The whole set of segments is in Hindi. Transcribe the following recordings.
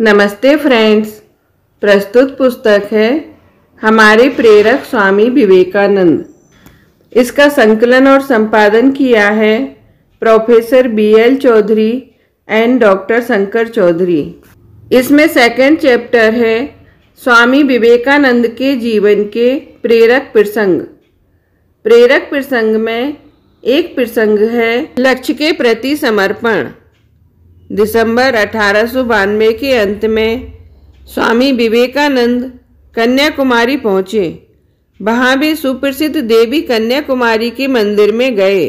नमस्ते फ्रेंड्स प्रस्तुत पुस्तक है हमारे प्रेरक स्वामी विवेकानंद इसका संकलन और संपादन किया है professor B L Chaudhary and doctor Shankar Chaudhary इसमें सेकंड चैप्टर है स्वामी विवेकानंद के जीवन के प्रेरक प्रसंग प्रेरक प्रसंग में एक प्रसंग है लक्ष्य के प्रति समर्पण दिसंबर अठारह के अंत में स्वामी विवेकानंद कन्याकुमारी पहुँचे वहाँ भी सुप्रसिद्ध देवी कन्याकुमारी के मंदिर में गए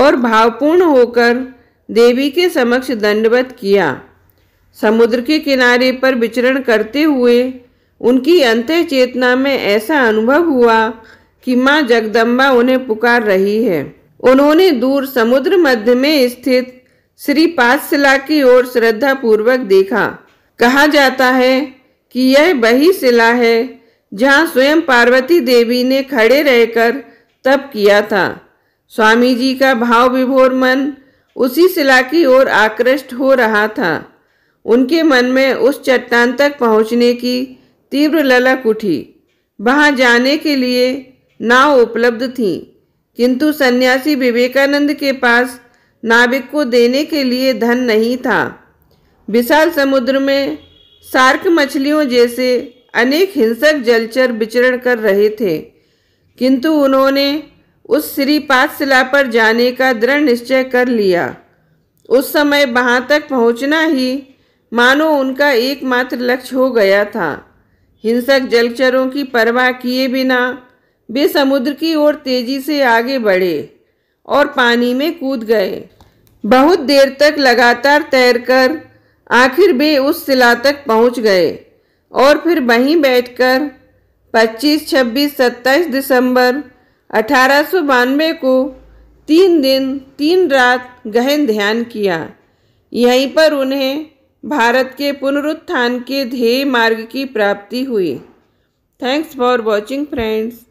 और भावपूर्ण होकर देवी के समक्ष दंडवत किया समुद्र के किनारे पर विचरण करते हुए उनकी अंत चेतना में ऐसा अनुभव हुआ कि माँ जगदम्बा उन्हें पुकार रही है उन्होंने दूर समुद्र मध्य में स्थित श्री पातशिला की ओर श्रद्धा पूर्वक देखा कहा जाता है कि यह वही शिला है जहाँ स्वयं पार्वती देवी ने खड़े रहकर तप किया था स्वामी जी का भाव विभोर मन उसी शिला की ओर आकृष्ट हो रहा था उनके मन में उस चट्टान तक पहुँचने की तीव्र ललक उठी वहाँ जाने के लिए नाव उपलब्ध थी किंतु सन्यासी विवेकानंद के पास नाविक को देने के लिए धन नहीं था विशाल समुद्र में सार्क मछलियों जैसे अनेक हिंसक जलचर विचरण कर रहे थे किंतु उन्होंने उस श्री पाठशिला पर जाने का दृढ़ निश्चय कर लिया उस समय वहाँ तक पहुँचना ही मानो उनका एकमात्र लक्ष्य हो गया था हिंसक जलचरों की परवाह किए बिना वे समुद्र की ओर तेजी से आगे बढ़े और पानी में कूद गए बहुत देर तक लगातार तैरकर आखिर वे उस शिला तक पहुंच गए और फिर वहीं बैठकर 25, 26, 27 दिसंबर अठारह को तीन दिन तीन रात गहन ध्यान किया यहीं पर उन्हें भारत के पुनरुत्थान के ध्येय मार्ग की प्राप्ति हुई थैंक्स फॉर वॉचिंग फ्रेंड्स